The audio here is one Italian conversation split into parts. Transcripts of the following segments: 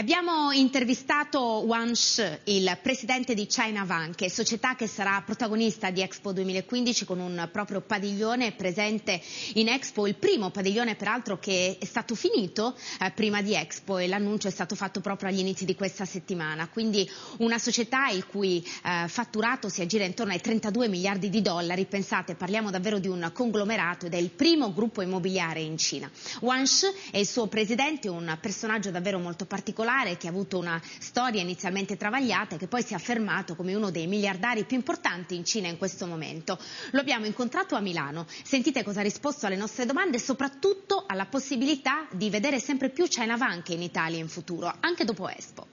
Abbiamo intervistato Wang Shi, il presidente di China Bank, società che sarà protagonista di Expo 2015 con un proprio padiglione presente in Expo, il primo padiglione peraltro che è stato finito eh, prima di Expo e l'annuncio è stato fatto proprio agli inizi di questa settimana. Quindi una società il cui eh, fatturato si aggira intorno ai 32 miliardi di dollari, pensate, parliamo davvero di un conglomerato ed è il primo gruppo immobiliare in Cina. Wang Shi è il suo presidente, un personaggio davvero molto particolare particolare che ha avuto una storia inizialmente travagliata e che poi si è affermato come uno dei miliardari più importanti in Cina in questo momento. Lo abbiamo incontrato a Milano. Sentite cosa ha risposto alle nostre domande e soprattutto alla possibilità di vedere sempre più China Bank in Italia in futuro, anche dopo Expo.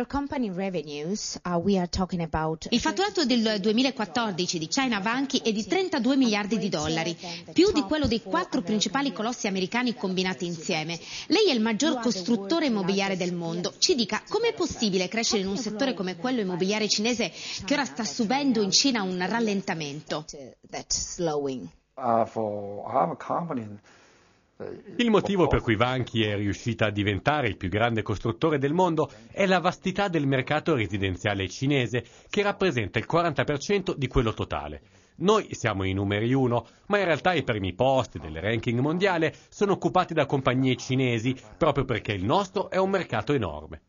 Uh, il fatturato del 2014 di China Vanki è di 32 miliardi di dollari, più di quello dei quattro principali colossi americani combinati insieme. Lei è il maggior costruttore immobiliare del mondo. Ci dica com'è possibile crescere in un settore come quello immobiliare cinese che ora sta subendo in Cina un rallentamento? Uh, for our company, il motivo per cui Vanchi è riuscita a diventare il più grande costruttore del mondo è la vastità del mercato residenziale cinese, che rappresenta il 40% di quello totale. Noi siamo i numeri uno, ma in realtà i primi posti del ranking mondiale sono occupati da compagnie cinesi, proprio perché il nostro è un mercato enorme.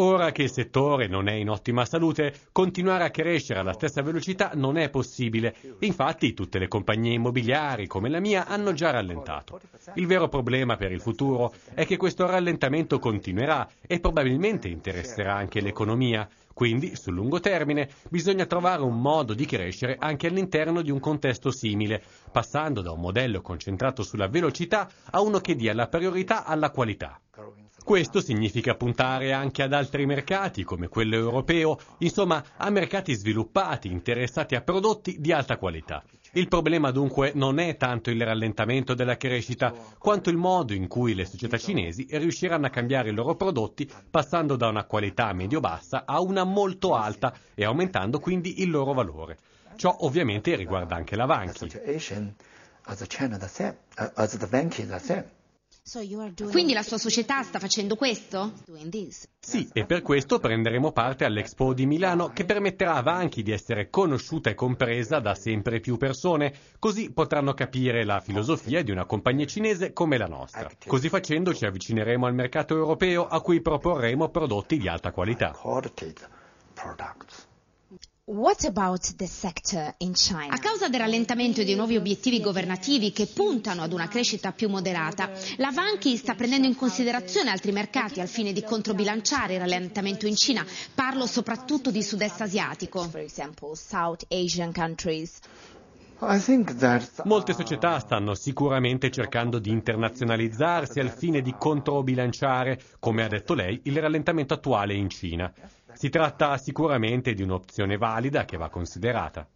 Ora che il settore non è in ottima salute, continuare a crescere alla stessa velocità non è possibile. Infatti tutte le compagnie immobiliari come la mia hanno già rallentato. Il vero problema per il futuro è che questo rallentamento continuerà e probabilmente interesserà anche l'economia. Quindi, sul lungo termine, bisogna trovare un modo di crescere anche all'interno di un contesto simile, passando da un modello concentrato sulla velocità a uno che dia la priorità alla qualità. Questo significa puntare anche ad altri mercati come quello europeo, insomma a mercati sviluppati interessati a prodotti di alta qualità. Il problema dunque non è tanto il rallentamento della crescita, quanto il modo in cui le società cinesi riusciranno a cambiare i loro prodotti passando da una qualità medio-bassa a una molto alta e aumentando quindi il loro valore. Ciò ovviamente riguarda anche la Vanchi. Quindi la sua società sta facendo questo? Sì, e per questo prenderemo parte all'Expo di Milano che permetterà a Vanchi di essere conosciuta e compresa da sempre più persone, così potranno capire la filosofia di una compagnia cinese come la nostra. Così facendo ci avvicineremo al mercato europeo a cui proporremo prodotti di alta qualità. A causa del rallentamento dei nuovi obiettivi governativi che puntano ad una crescita più moderata, la Vanchi sta prendendo in considerazione altri mercati al fine di controbilanciare il rallentamento in Cina. Parlo soprattutto di sud-est asiatico. Molte uh, società stanno sicuramente cercando di internazionalizzarsi al fine di controbilanciare, come ha detto lei, il rallentamento attuale in Cina. Si tratta sicuramente di un'opzione valida che va considerata.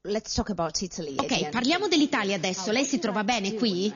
Ok, parliamo dell'Italia adesso. Lei si trova bene qui?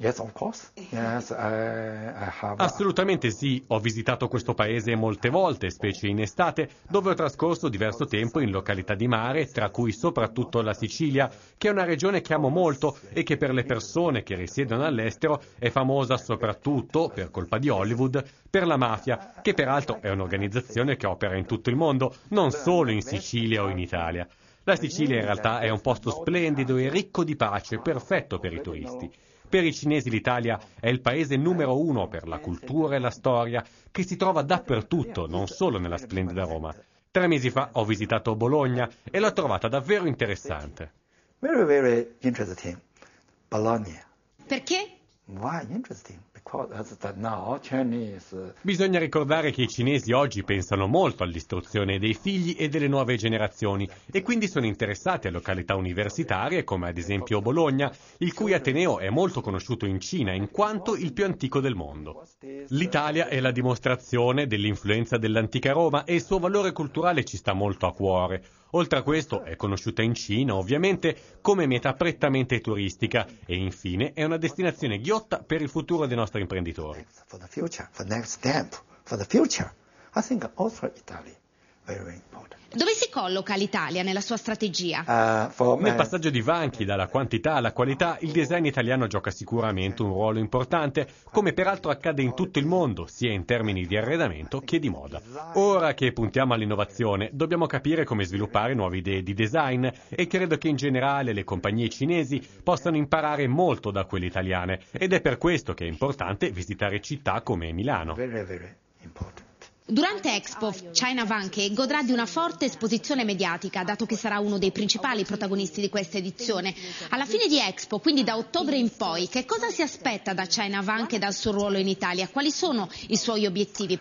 Yes, of course. Yes, I, I have... Assolutamente sì, ho visitato questo paese molte volte, specie in estate, dove ho trascorso diverso tempo in località di mare, tra cui soprattutto la Sicilia, che è una regione che amo molto e che per le persone che risiedono all'estero è famosa soprattutto, per colpa di Hollywood, per la mafia, che peraltro è un'organizzazione che opera in tutto il mondo, non solo in Sicilia o in Italia. La Sicilia in realtà è un posto splendido e ricco di pace, perfetto per i turisti. Per i cinesi l'Italia è il paese numero uno per la cultura e la storia, che si trova dappertutto, non solo nella splendida Roma. Tre mesi fa ho visitato Bologna e l'ho trovata davvero interessante. Very, very interesting. Bologna. Perché? Why interesting? Bisogna ricordare che i cinesi oggi pensano molto all'istruzione dei figli e delle nuove generazioni e quindi sono interessati a località universitarie come ad esempio Bologna, il cui Ateneo è molto conosciuto in Cina in quanto il più antico del mondo. L'Italia è la dimostrazione dell'influenza dell'antica Roma e il suo valore culturale ci sta molto a cuore. Oltre a questo è conosciuta in Cina ovviamente come meta prettamente turistica e infine è una destinazione ghiotta per il futuro dei nostri imprenditori. Dove si colloca l'Italia nella sua strategia? Uh, Nel passaggio di Vanchi dalla quantità alla qualità, il design italiano gioca sicuramente un ruolo importante, come peraltro accade in tutto il mondo, sia in termini di arredamento che di moda. Ora che puntiamo all'innovazione, dobbiamo capire come sviluppare nuove idee di design e credo che in generale le compagnie cinesi possano imparare molto da quelle italiane ed è per questo che è importante visitare città come Milano. Very, very important. Durante Expo, China Vanke godrà di una forte esposizione mediatica, dato che sarà uno dei principali protagonisti di questa edizione. Alla fine di Expo, quindi da ottobre in poi, che cosa si aspetta da China Vanke e dal suo ruolo in Italia? Quali sono i suoi obiettivi?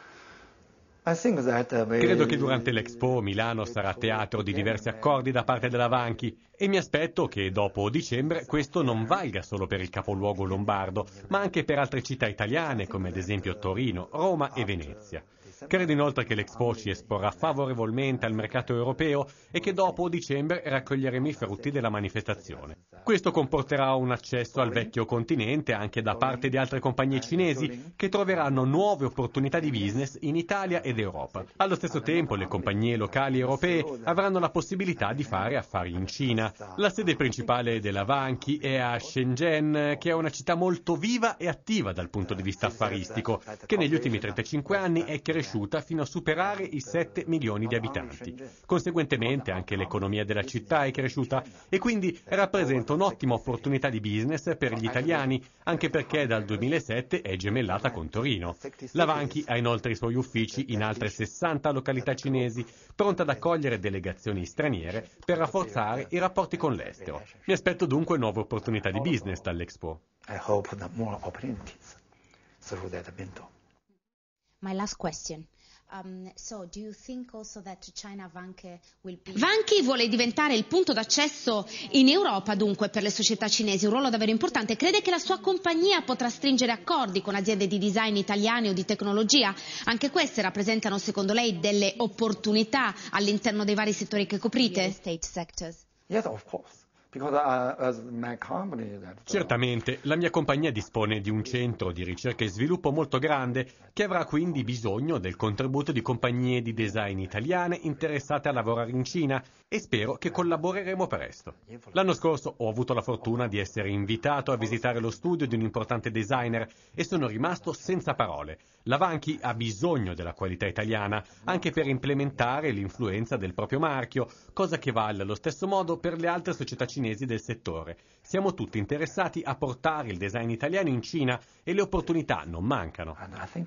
Uh, Credo che durante l'Expo Milano sarà teatro di diversi accordi da parte della Vanchi e mi aspetto che dopo dicembre questo non valga solo per il capoluogo lombardo, ma anche per altre città italiane come ad esempio Torino, Roma e Venezia. Credo inoltre che l'Expo ci esporrà favorevolmente al mercato europeo e che dopo dicembre raccoglieremo i frutti della manifestazione. Questo comporterà un accesso al vecchio continente anche da parte di altre compagnie cinesi che troveranno nuove opportunità di business in Italia ed Europa. Allo stesso tempo le compagnie locali europee avranno la possibilità di fare affari in Cina. La sede principale della Vanchi è a Shenzhen, che è una città molto viva e attiva dal punto di vista affaristico, che negli ultimi 35 anni è cresciuta cresciuta fino a superare i 7 milioni di abitanti. Conseguentemente anche l'economia della città è cresciuta e quindi rappresenta un'ottima opportunità di business per gli italiani, anche perché dal 2007 è gemellata con Torino. Lavanchi ha inoltre i suoi uffici in altre 60 località cinesi, pronta ad accogliere delegazioni straniere per rafforzare i rapporti con l'estero. Mi aspetto dunque nuove opportunità di business dall'Expo. I hope that more opportunities through that event. My last question. Um, so Vanke be... Vanke vuole diventare il punto d'accesso in Europa dunque per le società cinesi, un ruolo davvero importante. Crede che la sua compagnia potrà stringere accordi con aziende di design italiane o di tecnologia? Anche queste rappresentano secondo lei delle opportunità all'interno dei vari settori che coprite? Yes, of course. Uh, Certamente, la mia compagnia dispone di un centro di ricerca e sviluppo molto grande che avrà quindi bisogno del contributo di compagnie di design italiane interessate a lavorare in Cina e spero che collaboreremo presto. L'anno scorso ho avuto la fortuna di essere invitato a visitare lo studio di un importante designer e sono rimasto senza parole. L'avanchi ha bisogno della qualità italiana anche per implementare l'influenza del proprio marchio, cosa che vale allo stesso modo per le altre società cinesi cinesi del settore. Siamo tutti interessati a portare il design italiano in Cina e le opportunità non mancano. Uh,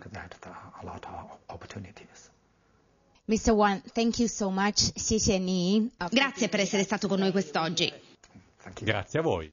Mr. Wang, thank you so much. Uh, Grazie per essere stato con noi quest'oggi. Grazie a voi.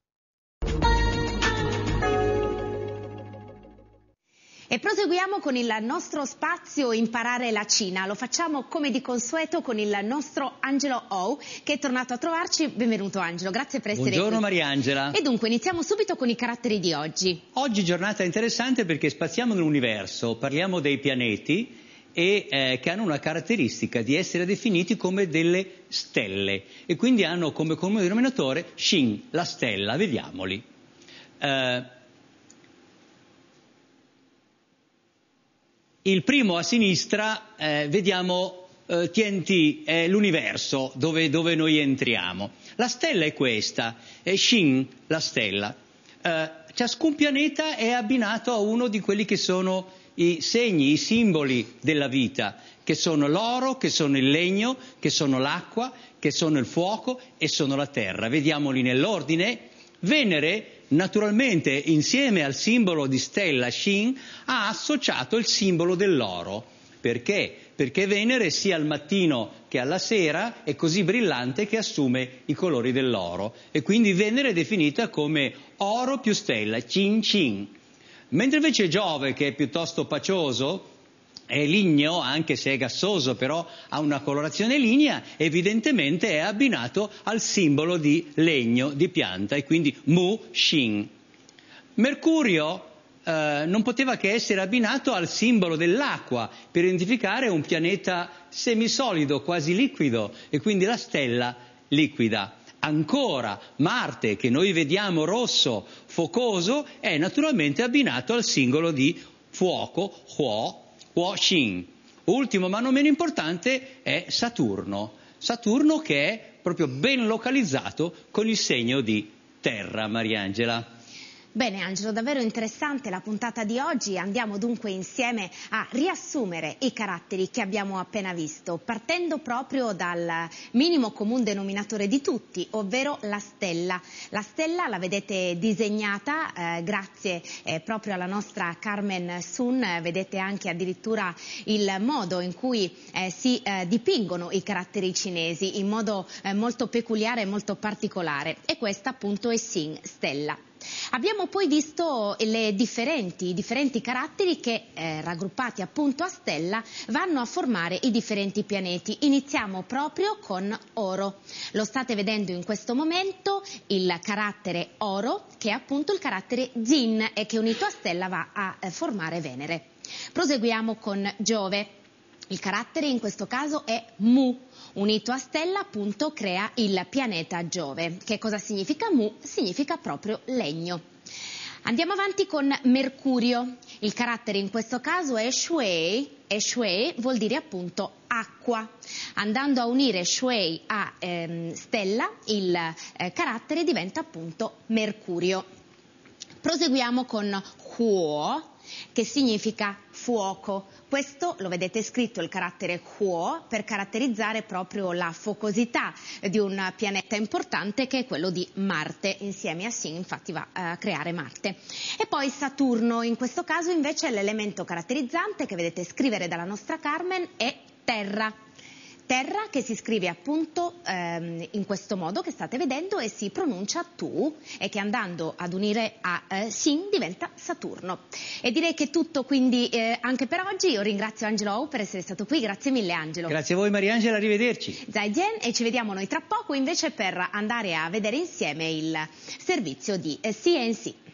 E proseguiamo con il nostro spazio Imparare la Cina. Lo facciamo come di consueto con il nostro Angelo Ou che è tornato a trovarci. Benvenuto Angelo, grazie per essere Buongiorno, qui. Buongiorno Mariangela. E dunque iniziamo subito con i caratteri di oggi. Oggi giornata interessante perché spaziamo nell'universo, parliamo dei pianeti e eh, che hanno una caratteristica di essere definiti come delle stelle e quindi hanno come comune denominatore Shin, la stella, vediamoli. Eh, Il primo a sinistra eh, vediamo eh, TNT, è l'universo dove, dove, noi entriamo. La stella è questa, è Shin, la stella. Eh, ciascun pianeta è abbinato a uno di quelli che sono i segni, i simboli della vita, che sono l'oro, che sono il legno, che sono l'acqua, che sono il fuoco e sono la terra. Vediamoli nell'ordine. Venere naturalmente insieme al simbolo di stella Shin ha associato il simbolo dell'oro. Perché? Perché Venere sia al mattino che alla sera è così brillante che assume i colori dell'oro e quindi Venere è definita come oro più stella, Cin Cin. Mentre invece Giove, che è piuttosto pacioso, è ligneo, anche se è gassoso, però ha una colorazione lignea, evidentemente è abbinato al simbolo di legno, di pianta, e quindi Mu Shin. Mercurio eh, non poteva che essere abbinato al simbolo dell'acqua, per identificare un pianeta semisolido, quasi liquido, e quindi la stella liquida. Ancora Marte, che noi vediamo rosso, focoso, è naturalmente abbinato al simbolo di fuoco, Huo, Huoxin. Ultimo ma non meno importante è Saturno. Saturno che è proprio ben localizzato con il segno di terra, Mariangela. Bene Angelo, davvero interessante la puntata di oggi. Andiamo dunque insieme a riassumere i caratteri che abbiamo appena visto, partendo proprio dal minimo comune denominatore di tutti, ovvero la stella. La stella la vedete disegnata eh, grazie eh, proprio alla nostra Carmen Sun, eh, vedete anche addirittura il modo in cui eh, si eh, dipingono i caratteri cinesi in modo eh, molto peculiare e molto particolare e questa appunto è Sing Stella. Abbiamo poi visto i differenti, differenti, caratteri che, eh, raggruppati appunto a stella, vanno a formare i differenti pianeti. Iniziamo proprio con Oro. Lo state vedendo in questo momento, il carattere Oro, che è appunto il carattere Zin, e che unito a stella va a eh, formare Venere. Proseguiamo con Giove. Il carattere in questo caso è Mu unito a stella appunto crea il pianeta Giove. Che cosa significa Mu? Significa proprio legno. Andiamo avanti con Mercurio. Il carattere in questo caso è Shui. e Shui vuol dire appunto acqua. Andando a unire Shui a ehm, stella, il eh, carattere diventa appunto Mercurio. Proseguiamo con Huo, che significa fuoco. Questo lo vedete scritto il carattere Huo per caratterizzare proprio la focosità di un pianeta importante che è quello di Marte. Insieme a Sin infatti va a creare Marte. E poi Saturno, in questo caso invece l'elemento caratterizzante che vedete scrivere dalla nostra Carmen è Terra terra che si scrive appunto ehm, in questo modo che state vedendo e si pronuncia tu e che andando ad unire a eh, Sin diventa Saturno. E direi che è tutto quindi eh, anche per oggi. Io ringrazio Angelo Au per essere stato qui. Grazie mille Angelo. Grazie a voi Mariangela, arrivederci. Zaidien e ci vediamo noi tra poco invece per andare a vedere insieme il servizio di CNC. Eh,